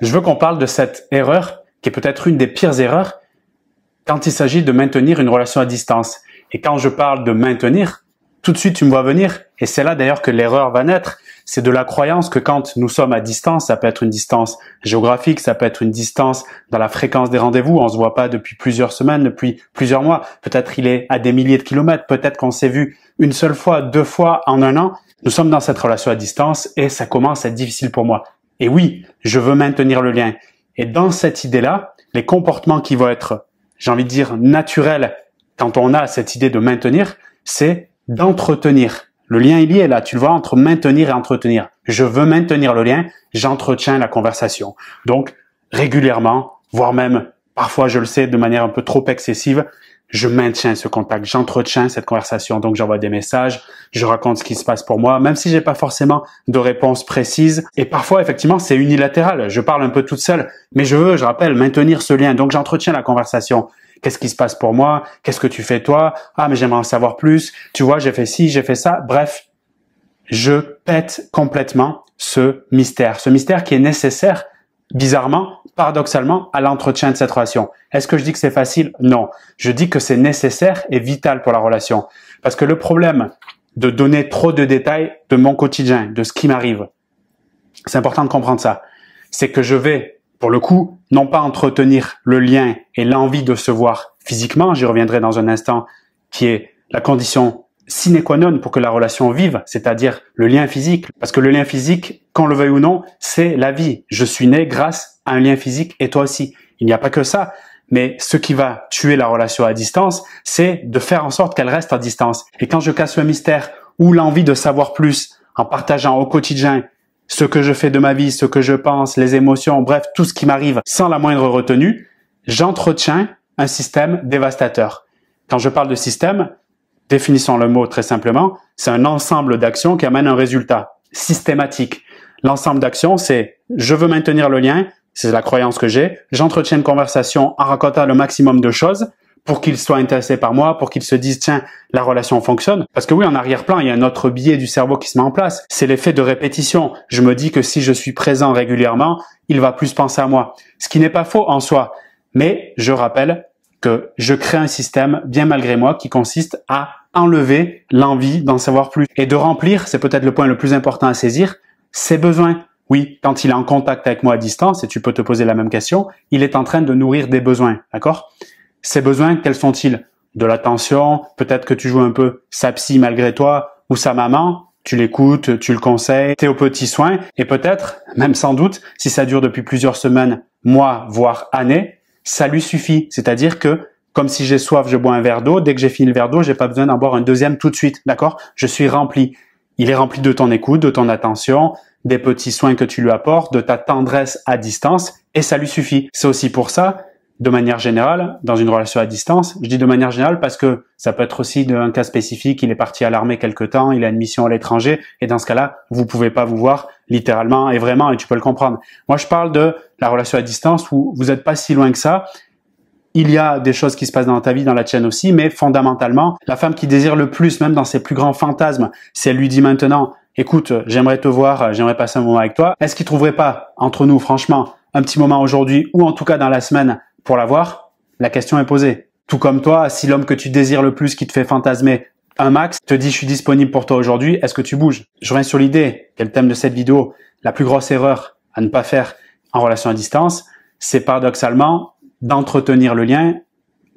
Je veux qu'on parle de cette erreur qui est peut-être une des pires erreurs quand il s'agit de maintenir une relation à distance. Et quand je parle de maintenir, tout de suite tu me vois venir, et c'est là d'ailleurs que l'erreur va naître, c'est de la croyance que quand nous sommes à distance, ça peut être une distance géographique, ça peut être une distance dans la fréquence des rendez-vous, on se voit pas depuis plusieurs semaines, depuis plusieurs mois, peut-être il est à des milliers de kilomètres, peut-être qu'on s'est vu une seule fois, deux fois en un an, nous sommes dans cette relation à distance et ça commence à être difficile pour moi. Et oui, je veux maintenir le lien. Et dans cette idée-là, les comportements qui vont être, j'ai envie de dire, naturels quand on a cette idée de maintenir, c'est d'entretenir. Le lien il est là, tu le vois, entre maintenir et entretenir. Je veux maintenir le lien, j'entretiens la conversation. Donc, régulièrement, voire même, parfois je le sais, de manière un peu trop excessive, je maintiens ce contact, j'entretiens cette conversation. Donc j'envoie des messages, je raconte ce qui se passe pour moi, même si j'ai pas forcément de réponse précise. Et parfois, effectivement, c'est unilatéral. Je parle un peu toute seule, mais je veux, je rappelle, maintenir ce lien. Donc j'entretiens la conversation. Qu'est-ce qui se passe pour moi Qu'est-ce que tu fais toi Ah, mais j'aimerais en savoir plus. Tu vois, j'ai fait ci, j'ai fait ça. Bref, je pète complètement ce mystère. Ce mystère qui est nécessaire bizarrement, paradoxalement, à l'entretien de cette relation. Est-ce que je dis que c'est facile Non. Je dis que c'est nécessaire et vital pour la relation. Parce que le problème de donner trop de détails de mon quotidien, de ce qui m'arrive, c'est important de comprendre ça, c'est que je vais, pour le coup, non pas entretenir le lien et l'envie de se voir physiquement, j'y reviendrai dans un instant, qui est la condition sine qua non pour que la relation vive, c'est-à-dire le lien physique. Parce que le lien physique, qu'on le veuille ou non, c'est la vie. Je suis né grâce à un lien physique et toi aussi. Il n'y a pas que ça. Mais ce qui va tuer la relation à distance, c'est de faire en sorte qu'elle reste à distance. Et quand je casse le mystère ou l'envie de savoir plus en partageant au quotidien ce que je fais de ma vie, ce que je pense, les émotions, bref, tout ce qui m'arrive sans la moindre retenue, j'entretiens un système dévastateur. Quand je parle de système, définissons le mot très simplement, c'est un ensemble d'actions qui amène un résultat systématique. L'ensemble d'actions, c'est je veux maintenir le lien, c'est la croyance que j'ai, j'entretiens une conversation en racontant le maximum de choses pour qu'ils soient intéressés par moi, pour qu'ils se disent tiens, la relation fonctionne. Parce que oui, en arrière-plan, il y a un autre biais du cerveau qui se met en place. C'est l'effet de répétition. Je me dis que si je suis présent régulièrement, il va plus penser à moi. Ce qui n'est pas faux en soi. Mais je rappelle que je crée un système, bien malgré moi, qui consiste à enlever l'envie d'en savoir plus et de remplir, c'est peut-être le point le plus important à saisir, ses besoins. Oui, quand il est en contact avec moi à distance, et tu peux te poser la même question, il est en train de nourrir des besoins, d'accord Ses besoins, quels sont-ils De l'attention, peut-être que tu joues un peu sa psy malgré toi, ou sa maman, tu l'écoutes, tu le conseilles, t'es aux petits soins, et peut-être, même sans doute, si ça dure depuis plusieurs semaines, mois, voire années, ça lui suffit. C'est-à-dire que comme si j'ai soif, je bois un verre d'eau. Dès que j'ai fini le verre d'eau, j'ai pas besoin d'en boire un deuxième tout de suite. D'accord Je suis rempli. Il est rempli de ton écoute, de ton attention, des petits soins que tu lui apportes, de ta tendresse à distance, et ça lui suffit. C'est aussi pour ça, de manière générale, dans une relation à distance, je dis de manière générale parce que ça peut être aussi un cas spécifique, il est parti à l'armée quelque temps, il a une mission à l'étranger, et dans ce cas-là, vous pouvez pas vous voir littéralement et vraiment, et tu peux le comprendre. Moi, je parle de la relation à distance où vous n'êtes pas si loin que ça, il y a des choses qui se passent dans ta vie, dans la tienne aussi, mais fondamentalement, la femme qui désire le plus, même dans ses plus grands fantasmes, si elle lui dit maintenant, écoute, j'aimerais te voir, j'aimerais passer un moment avec toi, est-ce qu'il trouverait pas, entre nous, franchement, un petit moment aujourd'hui, ou en tout cas dans la semaine, pour la voir? La question est posée. Tout comme toi, si l'homme que tu désires le plus, qui te fait fantasmer, un max, te dit, je suis disponible pour toi aujourd'hui, est-ce que tu bouges? Je reviens sur l'idée, qui est le thème de cette vidéo, la plus grosse erreur à ne pas faire en relation à distance, c'est paradoxalement d'entretenir le lien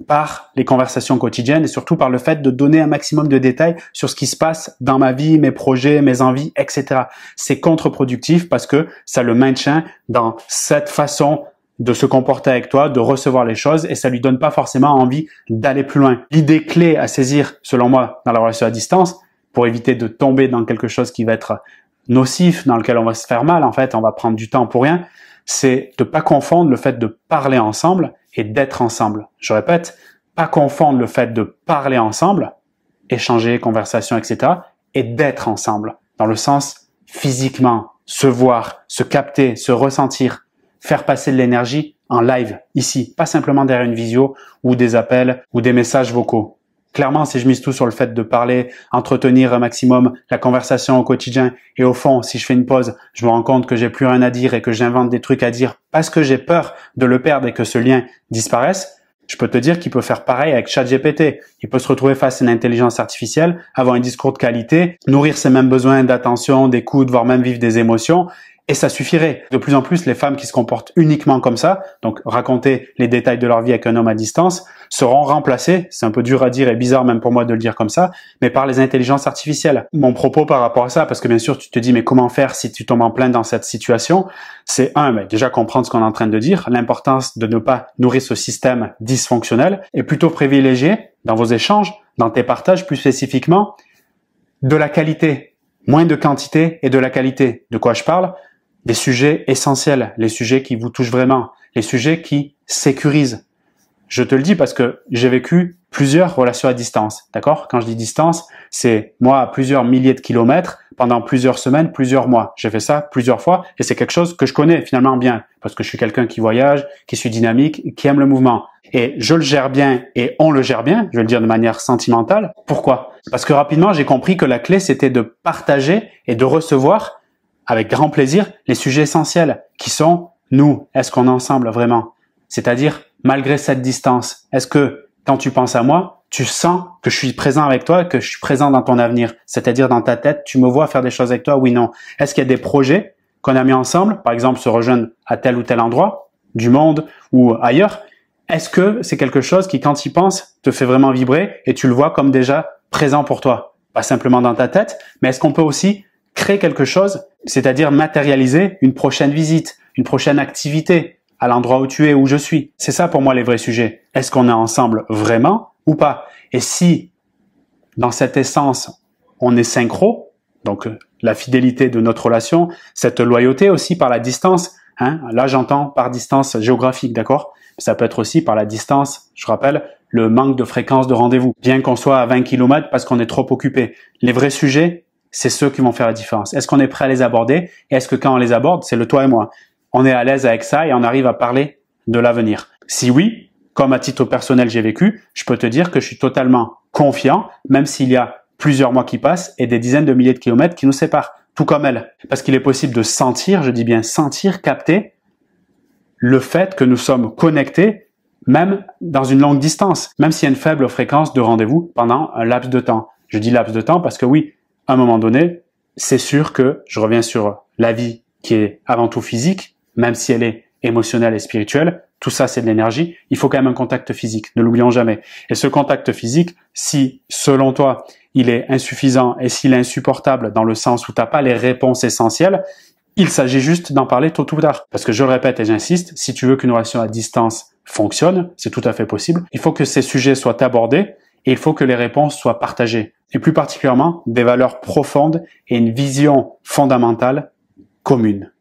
par les conversations quotidiennes et surtout par le fait de donner un maximum de détails sur ce qui se passe dans ma vie, mes projets, mes envies, etc. C'est contre-productif parce que ça le maintient dans cette façon de se comporter avec toi, de recevoir les choses et ça lui donne pas forcément envie d'aller plus loin. L'idée clé à saisir, selon moi, dans la relation à distance, pour éviter de tomber dans quelque chose qui va être nocif, dans lequel on va se faire mal, en fait, on va prendre du temps pour rien, c'est de pas confondre le fait de parler ensemble et d'être ensemble. Je répète, pas confondre le fait de parler ensemble, échanger, conversation, etc., et d'être ensemble, dans le sens physiquement, se voir, se capter, se ressentir, faire passer de l'énergie en live, ici, pas simplement derrière une visio ou des appels ou des messages vocaux. Clairement, si je mise tout sur le fait de parler, entretenir un maximum la conversation au quotidien, et au fond, si je fais une pause, je me rends compte que j'ai plus rien à dire et que j'invente des trucs à dire parce que j'ai peur de le perdre et que ce lien disparaisse, je peux te dire qu'il peut faire pareil avec ChatGPT. Il peut se retrouver face à une intelligence artificielle, avoir un discours de qualité, nourrir ses mêmes besoins d'attention, d'écoute, voire même vivre des émotions, et ça suffirait. De plus en plus, les femmes qui se comportent uniquement comme ça, donc raconter les détails de leur vie avec un homme à distance, seront remplacées, c'est un peu dur à dire et bizarre même pour moi de le dire comme ça, mais par les intelligences artificielles. Mon propos par rapport à ça, parce que bien sûr, tu te dis, mais comment faire si tu tombes en plein dans cette situation? C'est un, mais déjà comprendre ce qu'on est en train de dire, l'importance de ne pas nourrir ce système dysfonctionnel et plutôt privilégier dans vos échanges, dans tes partages plus spécifiquement, de la qualité, moins de quantité et de la qualité. De quoi je parle? des sujets essentiels, les sujets qui vous touchent vraiment, les sujets qui sécurisent. Je te le dis parce que j'ai vécu plusieurs relations à distance, d'accord Quand je dis distance, c'est moi à plusieurs milliers de kilomètres pendant plusieurs semaines, plusieurs mois. J'ai fait ça plusieurs fois et c'est quelque chose que je connais finalement bien parce que je suis quelqu'un qui voyage, qui suis dynamique, qui aime le mouvement. Et je le gère bien et on le gère bien, je vais le dire de manière sentimentale. Pourquoi Parce que rapidement, j'ai compris que la clé, c'était de partager et de recevoir avec grand plaisir les sujets essentiels qui sont nous, est-ce qu'on est ensemble vraiment C'est-à-dire, malgré cette distance, est-ce que quand tu penses à moi, tu sens que je suis présent avec toi, que je suis présent dans ton avenir C'est-à-dire, dans ta tête, tu me vois faire des choses avec toi, oui, non Est-ce qu'il y a des projets qu'on a mis ensemble, par exemple se rejoindre à tel ou tel endroit, du monde ou ailleurs Est-ce que c'est quelque chose qui, quand tu y penses, te fait vraiment vibrer et tu le vois comme déjà présent pour toi Pas simplement dans ta tête, mais est-ce qu'on peut aussi créer quelque chose, c'est-à-dire matérialiser une prochaine visite, une prochaine activité à l'endroit où tu es, où je suis. C'est ça pour moi les vrais sujets. Est-ce qu'on est ensemble vraiment ou pas Et si dans cette essence, on est synchro, donc euh, la fidélité de notre relation, cette loyauté aussi par la distance, hein, là j'entends par distance géographique, d'accord Ça peut être aussi par la distance, je rappelle, le manque de fréquence de rendez-vous, bien qu'on soit à 20 km parce qu'on est trop occupé. Les vrais sujets, c'est ceux qui vont faire la différence. Est-ce qu'on est prêt à les aborder est-ce que quand on les aborde, c'est le toi et moi, on est à l'aise avec ça et on arrive à parler de l'avenir Si oui, comme à titre personnel j'ai vécu, je peux te dire que je suis totalement confiant, même s'il y a plusieurs mois qui passent et des dizaines de milliers de kilomètres qui nous séparent, tout comme elle. Parce qu'il est possible de sentir, je dis bien sentir, capter le fait que nous sommes connectés même dans une longue distance, même s'il y a une faible fréquence de rendez-vous pendant un laps de temps. Je dis laps de temps parce que oui, à un moment donné, c'est sûr que je reviens sur la vie qui est avant tout physique, même si elle est émotionnelle et spirituelle, tout ça c'est de l'énergie, il faut quand même un contact physique, ne l'oublions jamais. Et ce contact physique, si selon toi il est insuffisant et s'il est insupportable dans le sens où tu n'as pas les réponses essentielles, il s'agit juste d'en parler tôt ou tard. Parce que je le répète et j'insiste, si tu veux qu'une relation à distance fonctionne, c'est tout à fait possible, il faut que ces sujets soient abordés il faut que les réponses soient partagées. Et plus particulièrement, des valeurs profondes et une vision fondamentale commune.